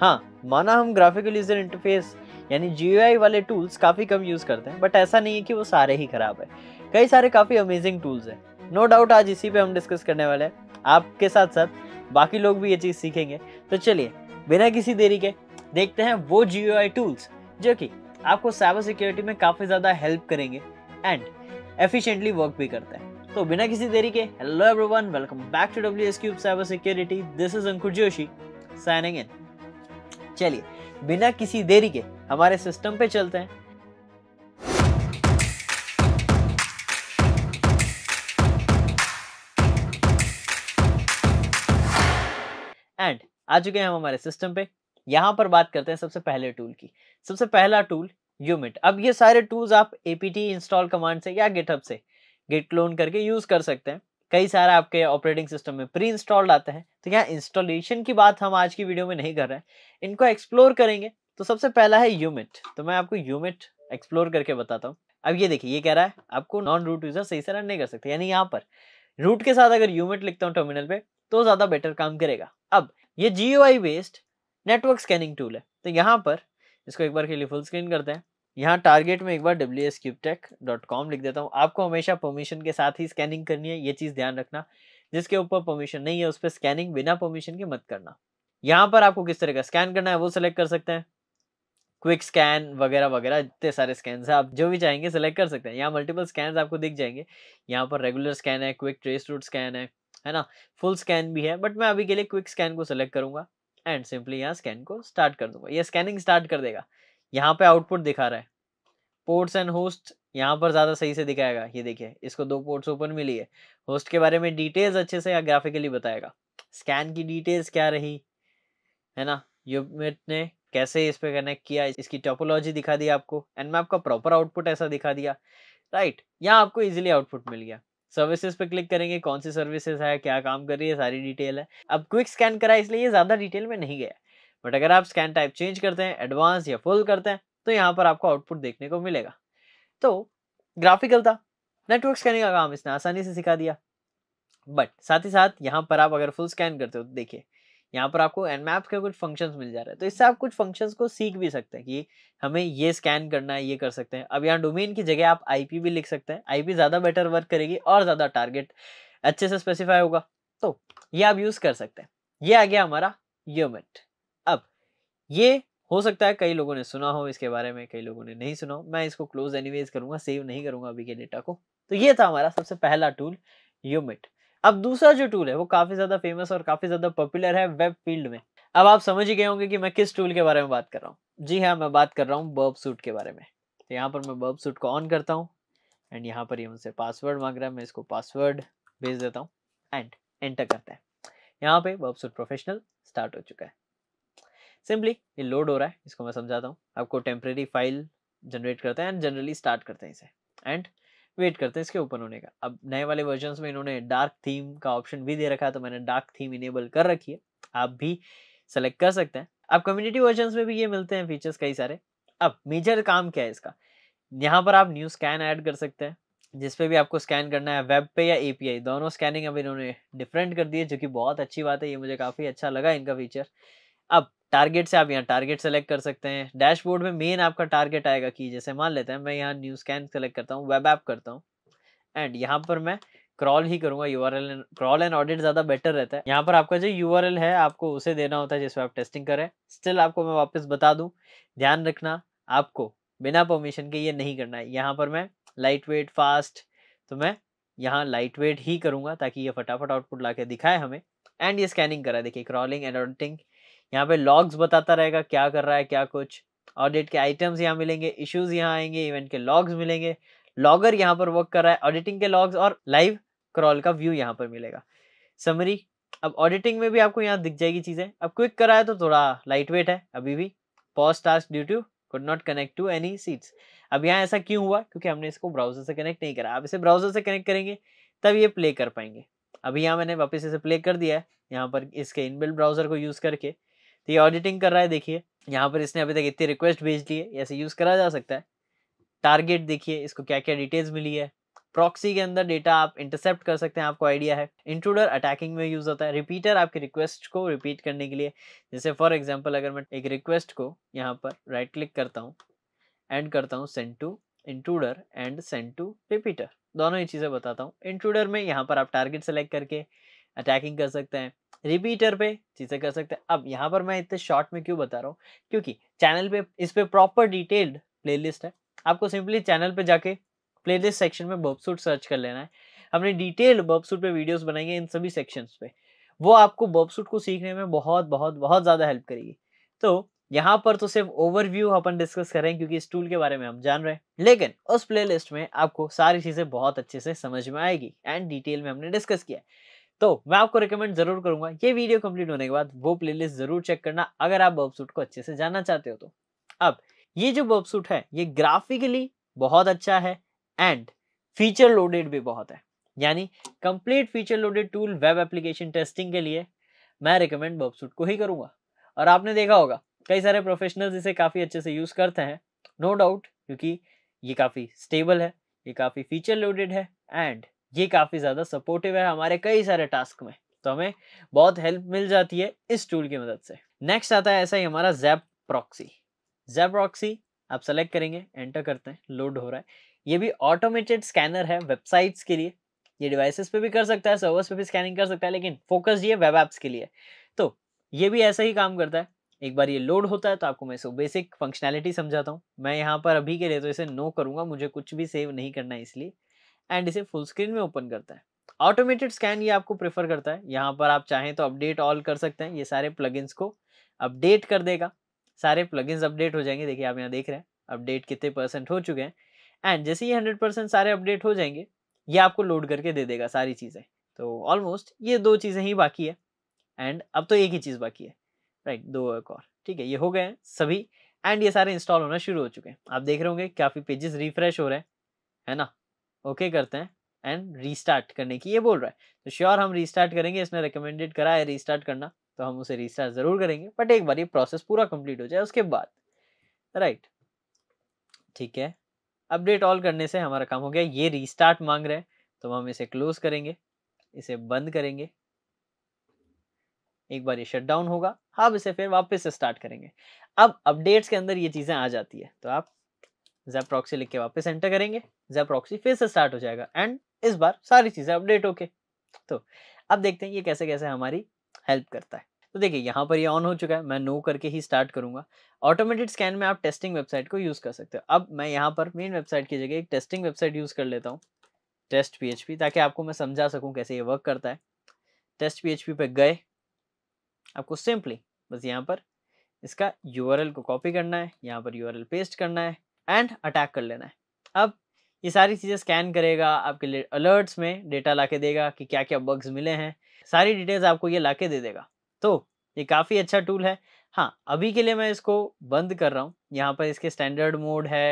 हाँ माना हम ग्राफिकल यूजर इंटरफेस यानी जी वाले टूल्स काफ़ी कम यूज़ करते हैं बट ऐसा नहीं है कि वो सारे ही ख़राब है कई सारे काफ़ी अमेजिंग टूल्स हैं नो डाउट आज इसी पे हम डिस्कस करने वाले हैं आपके साथ साथ बाकी लोग भी ये चीज़ सीखेंगे तो चलिए बिना किसी देरी के देखते हैं वो जी टूल्स जो कि आपको साइबर सिक्योरिटी में काफ़ी ज़्यादा हेल्प करेंगे एंड एफिशिएंटली वर्क भी करते हैं तो बिना किसी देरी के hello everyone welcome back to W S cube cyber security this is Ankur Joshi signing in चलिए बिना किसी देरी के हमारे सिस्टम पे चलते हैं एंड आ चुके हैं हम हमारे सिस्टम पे यहां पर बात करते हैं सबसे पहले टूल की सबसे पहला टूल यूमिट अब ये सारे टूल्स आप एपीटी इंस्टॉल कमांड से या गिटहब से गिट क्लोन करके यूज कर सकते हैं कई सारे आपके ऑपरेटिंग सिस्टम में प्री इंस्टॉल्ड आते हैं तो यहाँ इंस्टॉलेशन की बात हम आज की वीडियो में नहीं कर रहे हैं इनको एक्सप्लोर करेंगे तो सबसे पहला है यूमिट तो मैं आपको यूमिट एक्सप्लोर करके बताता हूँ अब ये देखिए ये कह रहा है आपको नॉन रूट यूजर सही से रन नहीं कर सकते यानी यहाँ पर रूट के साथ अगर यूमिट लिखता हूँ टर्मिनल पे तो ज़्यादा बेटर काम करेगा अब ये G based network scanning tool है तो यहाँ पर इसको एक बार के लिए फुल स्क्रीन करते हैं यहाँ टारगेट में एक बार डब्ल्यू एस लिख देता हूँ आपको हमेशा परमिशन के साथ ही स्कैनिंग करनी है ये चीज़ ध्यान रखना जिसके ऊपर परमिशन नहीं है उस पर स्कैनिंग बिना परमिशन के मत करना यहाँ पर आपको किस तरह का स्कैन करना है वो सिलेक्ट कर सकते हैं क्विक स्कैन वगैरह वगैरह इतने सारे स्कैन है आप जो भी चाहेंगे सेलेक्ट कर सकते हैं यहाँ मल्टीपल स्कैन आपको दिख जाएंगे यहाँ पर रेगुलर स्कैन है क्विक ट्रेस रूट स्कैन है है ना फुल स्कैन भी है बट मैं अभी के लिए क्विक स्कैन को सिलेक्ट करूंगा एंड सिंपली यहाँ स्कैन को स्टार्ट कर दूंगा ये स्कैनिंग स्टार्ट कर देगा यहाँ पे आउटपुट दिखा रहा है पोर्ट्स एंड होस्ट यहाँ पर ज़्यादा सही से दिखाएगा ये देखिए इसको दो पोर्ट्स ओपन मिली है होस्ट के बारे में डिटेल्स अच्छे से या ग्राफिकली बताएगा स्कैन की डिटेल्स क्या रही है ना यूमिट ने कैसे इस पर कनेक्ट किया इसकी टोपोलॉजी दिखा दी आपको एंड मैं आपका प्रॉपर आउटपुट ऐसा दिखा दिया राइट यहाँ आपको इजिली आउटपुट मिल गया सर्विसेज पे क्लिक करेंगे कौन सी सर्विसेज है क्या काम कर रही है सारी डिटेल है अब क्विक स्कैन करा इसलिए ये ज़्यादा डिटेल में नहीं गया बट अगर आप स्कैन टाइप चेंज करते हैं एडवांस या फुल करते हैं तो यहाँ पर आपको आउटपुट देखने को मिलेगा तो ग्राफिकल था नेटवर्क स्कैनिंग का काम इसने आसानी से सिखा दिया बट साथ ही साथ यहाँ पर आप अगर फुल स्कैन करते हो तो देखिए यहाँ पर आपको एन मैप के कुछ फंक्शंस मिल जा रहे हैं तो इससे आप कुछ फंक्शंस को सीख भी सकते हैं कि हमें ये स्कैन करना है ये कर सकते हैं अब यहाँ डोमेन की जगह आप आईपी भी लिख सकते हैं आईपी ज़्यादा बेटर वर्क करेगी और ज़्यादा टारगेट अच्छे से स्पेसिफाई होगा तो ये आप यूज़ कर सकते हैं ये आ गया हमारा यूमिट ये हो सकता है कई लोगों ने सुना हो इसके बारे में कई लोगों ने नहीं सुना हो मैं इसको क्लोज एनीवेज करूंगा सेव नहीं करूंगा अभी के डेटा को तो ये था हमारा सबसे पहला टूल यूमिट अब दूसरा जो टूल है वो काफी ज्यादा फेमस और काफी ज्यादा पॉपुलर है वेब फील्ड में अब आप समझ ही गए होंगे कि मैं किस टूल के बारे में बात कर रहा हूँ जी हाँ मैं बात कर रहा हूँ बर्ब सूट के बारे में तो यहाँ पर मैं बर्ब सूट को ऑन करता हूँ एंड यहाँ पर ये मुझसे पासवर्ड मांग रहा है मैं इसको पासवर्ड भेज देता हूँ एंड एंटर करता है यहाँ पे बर्ब सूट प्रोफेशनल स्टार्ट हो चुका है सिंपली ये लोड हो रहा है इसको मैं समझाता हूँ आपको टेम्प्रेरी फाइल जनरेट करते हैं एंड जनरली स्टार्ट करते हैं इसे एंड वेट करते हैं इसके ओपन होने का अब नए वाले वर्जन में इन्होंने डार्क थीम का ऑप्शन भी दे रखा है तो मैंने डार्क थीम इनेबल कर रखी है आप भी सेलेक्ट कर सकते हैं आप कम्युनिटी वर्जन में भी ये मिलते हैं फीचर्स कई सारे अब मेजर काम क्या है इसका यहाँ पर आप न्यू स्कैन ऐड कर सकते हैं जिसपे भी आपको स्कैन करना है वेब पे या एपीआई दोनों स्कैनिंग अब इन्होंने डिफरेंट कर दिए जो कि बहुत अच्छी बात है ये मुझे काफ़ी अच्छा लगा इनका फीचर अब टारगेट से आप यहाँ टारगेट सेलेक्ट कर सकते हैं डैशबोर्ड में मेन आपका टारगेट आएगा कि जैसे मान लेते हैं मैं यहाँ न्यूज स्कैन सेलेक्ट करता हूँ वेब ऐप करता हूँ एंड यहाँ पर मैं क्रॉल ही करूंगा U R L crawl and audit ज़्यादा बेटर रहता है यहाँ पर आपका जो यू आर एल है आपको उसे देना होता है जिसमें आप टेस्टिंग करें स्टिल आपको मैं वापस बता दूँ ध्यान रखना आपको बिना परमिशन के ये नहीं करना है यहाँ पर मैं लाइट वेट फास्ट तो मैं यहाँ लाइट वेट ही करूँगा ताकि ये फटाफट आउटपुट ला दिखाए हमें एंड ये स्कैनिंग करा देखिए क्रॉलिंग एंड ऑडिटिंग यहाँ पे लॉग्स बताता रहेगा क्या कर रहा है क्या कुछ ऑडिट के आइटम्स यहाँ मिलेंगे इश्यूज यहाँ आएंगे इवेंट के लॉग्स मिलेंगे लॉगर यहाँ पर वर्क कर रहा है ऑडिटिंग के लॉग्स और लाइव क्रॉल का व्यू यहाँ पर मिलेगा समरी अब ऑडिटिंग में भी आपको यहाँ दिख जाएगी चीज़ें अब क्विक करा है तो थोड़ा लाइट वेट है अभी भी pause task due to could not connect to any seeds अब यहाँ ऐसा क्यों हुआ क्योंकि हमने इसको ब्राउजर से कनेक्ट नहीं करा आप इसे ब्राउजर से कनेक्ट करेंगे तब ये प्ले कर पाएंगे अभी यहाँ मैंने वापस इसे प्ले कर दिया है यहाँ पर इसके इनबिल्ड ब्राउजर को यूज़ करके तो ये ऑडिटिंग कर रहा है देखिए यहाँ पर इसने अभी तक इतनी रिक्वेस्ट भेज दी है ऐसे यूज़ करा जा सकता है टारगेट देखिए इसको क्या क्या डिटेल्स मिली है प्रॉक्सी के अंदर डेटा आप इंटरसेप्ट कर सकते हैं आपको आइडिया है इंट्रूडर अटैकिंग में यूज़ होता है रिपीटर आपकी रिक्वेस्ट को रिपीट करने के लिए जैसे फॉर एग्जांपल अगर मैं एक रिक्वेस्ट को यहाँ पर राइट क्लिक करता हूँ एंड करता हूँ send to intruder and send to repeater दोनों ही चीज़ें बताता हूँ इंट्रूडर में यहाँ पर आप टारगेट सेलेक्ट करके अटैकिंग कर सकते हैं रिपीटर पे चीज़ें कर सकते हैं अब यहाँ पर मैं इतने शॉर्ट में क्यों बता रहा हूँ क्योंकि चैनल पे इस पर प्रॉपर डिटेल्ड प्ले है आपको सिंपली चैनल पे जाके प्ले सेक्शन में सूट सर्च कर लेना है हमने डिटेल्ड बॉबसूट पे वीडियोस बनाई है इन सभी सेक्शन पे वो आपको सूट को सीखने में बहुत बहुत बहुत ज़्यादा हेल्प करेगी तो यहाँ पर तो सिर्फ ओवरव्यू अपन डिस्कस करें क्योंकि इस टूल के बारे में हम जान रहे हैं लेकिन उस प्लेलिस्ट में आपको सारी चीज़ें बहुत अच्छे से समझ में आएगी एंड डिटेल में हमने डिस्कस किया है तो मैं आपको रिकमेंड जरूर करूंगा ये वीडियो कंप्लीट होने के बाद वो प्लेलिस्ट जरूर चेक करना अगर आप बर्ब सूट को अच्छे से जानना चाहते हो तो अब ये जो बर्ब सूट है ये ग्राफिकली बहुत अच्छा है एंड फीचर लोडेड भी बहुत है यानी complete feature loaded tool web application testing के लिए मैं रिकमेंड सूट को ही करूँगा और आपने देखा होगा कई सारे प्रोफेशनल्स इसे काफ़ी अच्छे से यूज़ करते हैं नो no डाउट क्योंकि ये काफ़ी स्टेबल है ये काफ़ी फीचर लोडेड है एंड ये काफ़ी ज़्यादा सपोर्टिव है हमारे कई सारे टास्क में तो हमें बहुत हेल्प मिल जाती है इस टूल की मदद से नेक्स्ट आता है ऐसा ही हमारा जैप प्रॉक्सी जैप प्रॉक्सी आप सेलेक्ट करेंगे एंटर करते हैं लोड हो रहा है ये भी ऑटोमेटेड स्कैनर है वेबसाइट्स के लिए ये डिवाइसेस पे भी कर सकता है सर्वर्स पे भी स्कैनिंग कर सकता है लेकिन फोकस ये वेब ऐप्स के लिए तो ये भी ऐसा ही काम करता है एक बार ये लोड होता है तो आपको मैं इसको बेसिक फंक्शनैलिटी समझाता हूँ मैं यहाँ पर अभी के लिए तो इसे नो करूँगा मुझे कुछ भी सेव नहीं करना है इसलिए एंड इसे फुल स्क्रीन में ओपन करता है ऑटोमेटेड स्कैन ये आपको प्रेफर करता है यहाँ पर आप चाहें तो अपडेट ऑल कर सकते हैं ये सारे प्लगइन्स को अपडेट कर देगा सारे प्लगइन्स अपडेट हो जाएंगे देखिए आप यहाँ देख रहे हैं अपडेट कितने परसेंट हो चुके हैं एंड जैसे ही हंड्रेड परसेंट सारे अपडेट हो जाएंगे ये आपको लोड करके दे देगा सारी चीज़ें तो ऑलमोस्ट ये दो चीज़ें ही बाकी है एंड अब तो एक ही चीज़ बाकी है राइट right, दो एक और ठीक है ये हो गए हैं सभी एंड ये सारे इंस्टॉल होना शुरू हो चुके हैं आप देख रहे होंगे काफ़ी पेजेस रिफ्रेश हो रहे हैं है ना ओके okay करते हैं एंड रीस्टार्ट करने की ये बोल रहा है तो श्योर हम रीस्टार्ट करेंगे इसने रिकमेंडेड करा है रीस्टार्ट करना तो हम उसे रीस्टार्ट ज़रूर करेंगे बट एक बार ये प्रोसेस पूरा कंप्लीट हो जाए उसके बाद राइट ठीक है अपडेट ऑल करने से हमारा काम हो गया ये रीस्टार्ट मांग रहे हैं तो हम इसे क्लोज करेंगे इसे बंद करेंगे एक बार ये शट डाउन होगा आप इसे फिर वापस से स्टार्ट करेंगे अब अपडेट्स के अंदर ये चीज़ें आ जाती है तो आप जैप प्रॉक्सी लिख के वापस एंटर करेंगे जैप प्रॉक्सी फिर से स्टार्ट हो जाएगा एंड इस बार सारी चीज़ें अपडेट होके तो अब देखते हैं ये कैसे कैसे हमारी हेल्प करता है तो देखिए यहाँ पर ये ऑन हो चुका है मैं नो करके ही स्टार्ट करूँगा ऑटोमेटेड स्कैन में आप टेस्टिंग वेबसाइट को यूज़ कर सकते हो अब मैं यहाँ पर मेन वेबसाइट की जगह एक टेस्टिंग वेबसाइट यूज़ कर लेता हूँ टेस्ट पी ताकि आपको मैं समझा सकूँ कैसे ये वर्क करता है टेस्ट पी एच गए आपको सिंपली बस यहाँ पर इसका यू को कॉपी करना है यहाँ पर यू पेस्ट करना है एंड अटैक कर लेना है अब ये सारी चीज़ें स्कैन करेगा आपके लिए अलर्ट्स में डेटा ला के देगा कि क्या क्या बग्स मिले हैं सारी डिटेल्स आपको ये ला के दे देगा तो ये काफ़ी अच्छा टूल है हाँ अभी के लिए मैं इसको बंद कर रहा हूँ यहाँ पर इसके स्टैंडर्ड मोड है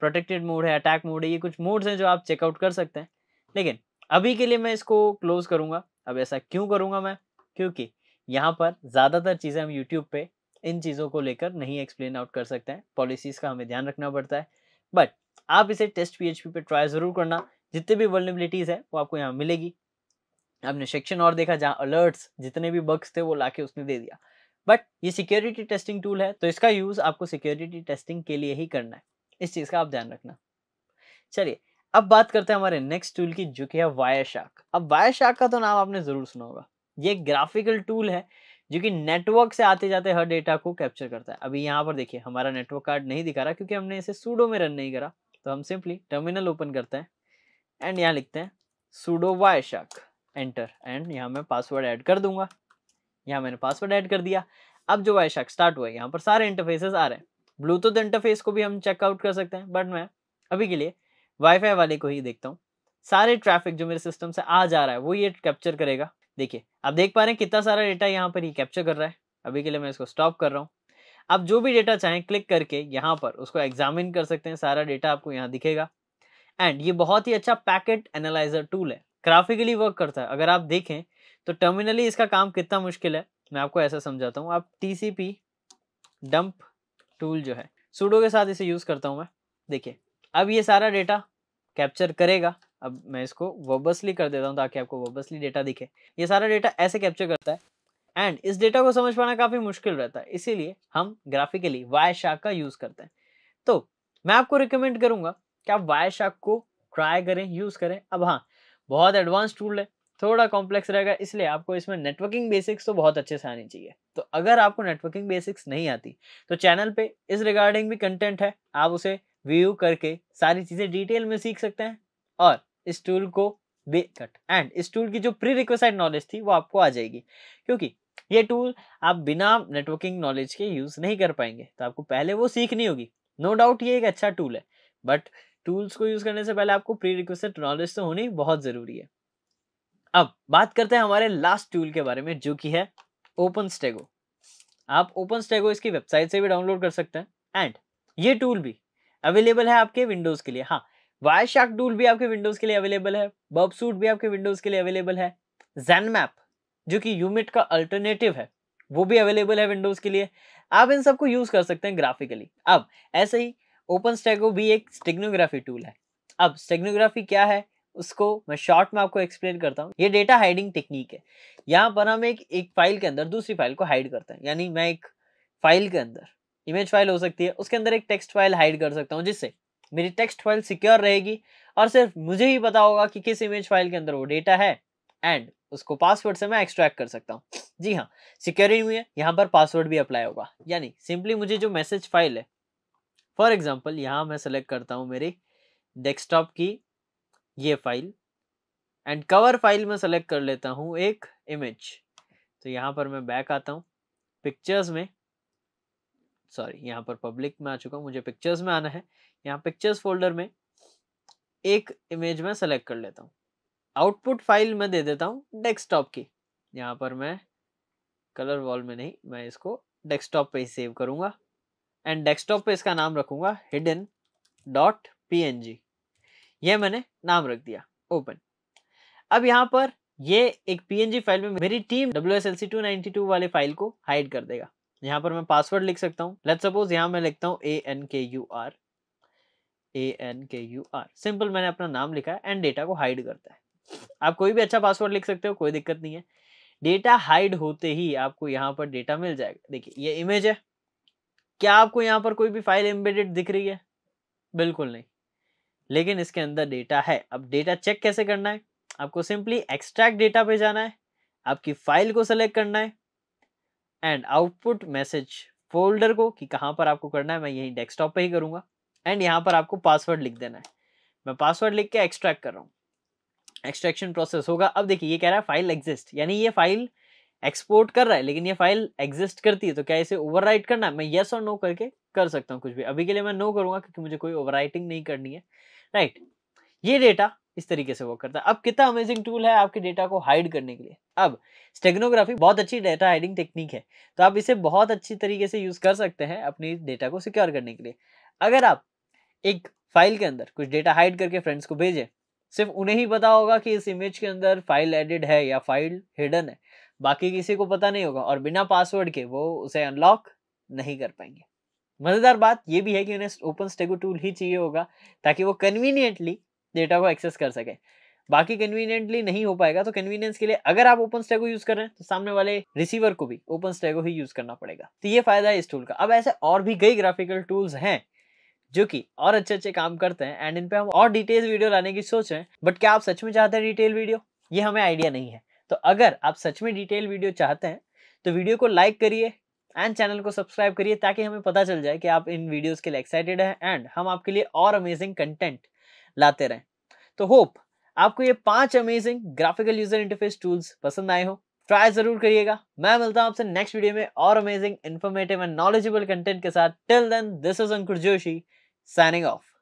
प्रोटेक्टेड मोड है अटैक मोड है ये कुछ मोड्स हैं जो आप चेकआउट कर सकते हैं लेकिन अभी के लिए मैं इसको क्लोज़ करूँगा अब ऐसा क्यों करूँगा मैं क्योंकि यहाँ पर ज़्यादातर चीज़ें हम यूट्यूब पर इन चीज़ों को लेकर नहीं एक्सप्लेन आउट कर सकते हैं पॉलिसीज़ का हमें ध्यान रखना पड़ता है बट आप इसे टेस्ट पी पे ट्राई ज़रूर करना जितने भी वर्नेबिलिटीज़ है वो आपको यहाँ मिलेगी आपने सेक्शन और देखा जहाँ अलर्ट्स जितने भी बग्स थे वो लाके उसने दे दिया बट ये सिक्योरिटी टेस्टिंग टूल है तो इसका यूज़ आपको सिक्योरिटी टेस्टिंग के लिए ही करना है इस चीज़ का आप ध्यान रखना चलिए अब बात करते हैं हमारे नेक्स्ट टूल की जो कि है वायर शार्क अब वायर शार्क का तो नाम आपने ज़रूर सुना होगा ये ग्राफिकल टूल है जो कि नेटवर्क से आते जाते हर डेटा को कैप्चर करता है अभी यहाँ पर देखिए हमारा नेटवर्क कार्ड नहीं दिखा रहा क्योंकि हमने इसे सूडो में रन नहीं करा तो हम सिंपली टर्मिनल ओपन करते हैं एंड यहाँ लिखते हैं sudo Wireshark enter and यहाँ मैं पासवर्ड ऐड कर दूंगा यहाँ मैंने पासवर्ड ऐड कर दिया अब जो वाई स्टार्ट हुआ है यहाँ पर सारे इंटरफेसेस आ रहे हैं ब्लूटूथ इंटरफेस को भी हम चेकआउट कर सकते हैं बट मैं अभी के लिए वाईफाई वाले को ही देखता हूँ सारे ट्रैफिक जो मेरे सिस्टम से आ जा रहा है वो ये कैप्चर करेगा देखिए आप देख पा रहे हैं कितना सारा डेटा यहाँ पर ये कैप्चर कर रहा है अभी के लिए मैं इसको स्टॉप कर रहा हूँ आप जो भी डेटा चाहें क्लिक करके यहाँ पर उसको एग्जामिन कर सकते हैं सारा डेटा आपको यहाँ दिखेगा एंड ये बहुत ही अच्छा पैकेट एनालाइजर टूल है ग्राफिकली वर्क करता है अगर आप देखें तो टर्मिनली इसका काम कितना मुश्किल है मैं आपको ऐसा समझाता हूँ आप टी डंप टूल जो है सूडो के साथ इसे यूज़ करता हूँ मैं देखिए अब ये सारा डेटा कैप्चर करेगा अब मैं इसको वर्बसली कर देता हूँ ताकि आपको वर्बसली डेटा दिखे ये सारा डेटा ऐसे कैप्चर करता है एंड इस डेटा को समझ पाना काफ़ी मुश्किल रहता है इसीलिए हम ग्राफिकली वाय शाक का यूज़ करते हैं तो मैं आपको रिकमेंड करूँगा कि आप वाय शाक को ट्राई करें यूज़ करें अब हाँ बहुत एडवांस टूल है थोड़ा कॉम्प्लेक्स रहेगा इसलिए आपको इसमें नेटवर्किंग बेसिक्स तो बहुत अच्छे से आनी चाहिए तो अगर आपको नेटवर्किंग बेसिक्स नहीं आती तो चैनल पे इस रिगार्डिंग भी कंटेंट है आप उसे व्यू करके सारी चीज़ें डिटेल में सीख सकते हैं और इस टूल को वे कट एंड इस टूल की जो प्री रिक्वेस्ट नॉलेज थी वो आपको आ जाएगी क्योंकि ये टूल आप बिना नेटवर्किंग नॉलेज के यूज़ नहीं कर पाएंगे तो आपको पहले वो सीखनी होगी नो no डाउट ये एक अच्छा टूल है बट टूल्स को यूज़ करने से पहले आपको प्री रिक्वेस्ट नॉलेज तो होनी बहुत ज़रूरी है अब बात करते हैं हमारे लास्ट टूल के बारे में जो कि है ओपन स्टेगो आप ओपन स्टेगो इसकी वेबसाइट से भी डाउनलोड कर सकते हैं एंड ये टूल भी अवेलेबल है आपके विंडोज़ के लिए हाँ वायर शार्क टूल भी आपके विंडोज के लिए अवेलेबल है बब सूट भी आपके विंडोज के लिए अवेलेबल है जेन मैप जो कि यूमिट का अल्टरनेटिव है वो भी अवेलेबल है विंडोज के लिए आप इन सबको यूज कर सकते हैं ग्राफिकली अब ऐसे ही ओपन स्टेगो भी एक स्टेग्नोग्राफी टूल है अब स्टेग्नोग्राफी क्या है उसको मैं शॉर्ट में आपको एक्सप्लेन करता हूँ ये डेटा हाइडिंग टेक्निक है यहाँ पर हम एक एक फाइल के अंदर दूसरी फाइल को हाइड करते हैं यानी मैं एक फाइल के अंदर इमेज फाइल हो सकती है उसके अंदर एक टेक्स्ट फाइल हाइड कर सकता हूँ जिससे मेरी टेक्स्ट फाइल सिक्योर रहेगी और सिर्फ मुझे ही पता होगा कि किस इमेज फाइल के अंदर वो डेटा है एंड उसको पासवर्ड से मैं एक्सट्रैक्ट कर सकता हूँ जी हाँ सिक्योरिटी हुई है यहाँ पर पासवर्ड भी अप्लाई होगा यानी सिंपली मुझे जो मैसेज फाइल है फॉर एग्जाम्पल यहाँ मैं सेलेक्ट करता हूँ मेरी डेस्कटॉप की ये फाइल एंड कवर फाइल में सेलेक्ट कर लेता हूँ एक इमेज तो यहाँ पर मैं बैक आता हूँ पिक्चर्स में सॉरी यहाँ पर पब्लिक में आ चुका हूँ मुझे पिक्चर्स में आना है यहाँ पिक्चर्स फोल्डर में एक इमेज में सेलेक्ट कर लेता हूँ आउटपुट फाइल में दे देता हूँ डेस्कटॉप की यहाँ पर मैं कलर वॉल में नहीं मैं इसको डेस्कटॉप पे ही सेव करूँगा एंड डेस्कटॉप पे इसका नाम रखूँगा hidden dot P N G ये मैंने नाम रख दिया ओपन अब यहाँ पर ये एक पी फाइल में मेरी team W S L C two ninety two वाले फाइल को हाइड कर देगा यहाँ पर मैं पासवर्ड लिख सकता हूँ लेट सपोज यहाँ मैं लिखता हूँ A N K U R A N K U R simple मैंने अपना नाम लिखा है एंड डेटा को हाइड करता है आप कोई भी अच्छा पासवर्ड लिख सकते हो कोई दिक्कत नहीं है डेटा हाइड होते ही आपको यहाँ पर डेटा मिल जाएगा देखिए ये इमेज है क्या आपको यहाँ पर कोई भी फाइल एम्बेडेड दिख रही है बिल्कुल नहीं लेकिन इसके अंदर डेटा है अब डेटा चेक कैसे करना है आपको सिंपली एक्सट्रैक्ट डेटा पे जाना है आपकी फाइल को सेलेक्ट करना है एंड आउटपुट मैसेज फोल्डर को कि कहाँ पर आपको करना है मैं यहीं डेस्कटॉप पे ही करूँगा एंड यहाँ पर आपको पासवर्ड लिख देना है मैं पासवर्ड लिख के एक्सट्रैक्ट कर रहा हूँ एक्सट्रैक्शन प्रोसेस होगा अब देखिए ये कह रहा है फाइल एग्जिस्ट यानी ये फाइल एक्सपोर्ट कर रहा है लेकिन ये फाइल एग्जिस्ट करती है तो क्या इसे ओवर करना है मैं येस और नो करके कर सकता हूँ कुछ भी अभी के लिए मैं नो करूँगा क्योंकि मुझे कोई ओवर नहीं करनी है राइट right. ये डेटा इस तरीके से वर्क करता है अब कितना अमेजिंग टूल है आपके डेटा को हाइड करने के लिए अब स्टेगनोग्राफी बहुत अच्छी डेटा हाइडिंग टेक्निक है तो आप इसे बहुत अच्छी तरीके से यूज़ कर सकते हैं अपनी डेटा को सिक्योर करने के लिए अगर आप एक फाइल के अंदर कुछ डेटा हाइड करके फ्रेंड्स को भेजें सिर्फ उन्हें ही पता होगा कि इस इमेज के अंदर फाइल एडिड है या फाइल हिडन है बाकी किसी को पता नहीं होगा और बिना पासवर्ड के वो उसे अनलॉक नहीं कर पाएंगे मज़ेदार बात यह भी है कि उन्हें ओपन स्टेगो टूल ही चाहिए होगा ताकि वो कन्वीनियंटली डेटा को एक्सेस कर सके बाकी कन्वीनियंटली नहीं हो पाएगा तो कन्वीनियंस के लिए अगर आप ओपन स्टैक को यूज कर रहे हैं तो सामने वाले रिसीवर को भी ओपन स्टैक को ही यूज करना पड़ेगा तो ये फायदा है इस टूल का अब ऐसे और भी कई ग्राफिकल टूल्स हैं जो कि और अच्छे अच्छे काम करते हैं एंड इन पे हम और डिटेल वीडियो लाने की सोच रहे हैं बट क्या आप सच में चाहते हैं डिटेल वीडियो ये हमें आइडिया नहीं है तो अगर आप सच में डिटेल वीडियो चाहते हैं तो वीडियो को लाइक करिए एंड चैनल को सब्सक्राइब करिए ताकि हमें पता चल जाए कि आप इन वीडियोज़ के लिए एक्साइटेड हैं एंड हम आपके लिए और अमेजिंग कंटेंट लाते रहें तो होप आपको ये पांच amazing graphical user interface tools पसंद आए हो ट्राई जरूर करिएगा मैं मिलता हूं आपसे नेक्स्ट वीडियो में और amazing informative and knowledgeable content के साथ till then this is Ankur Joshi signing of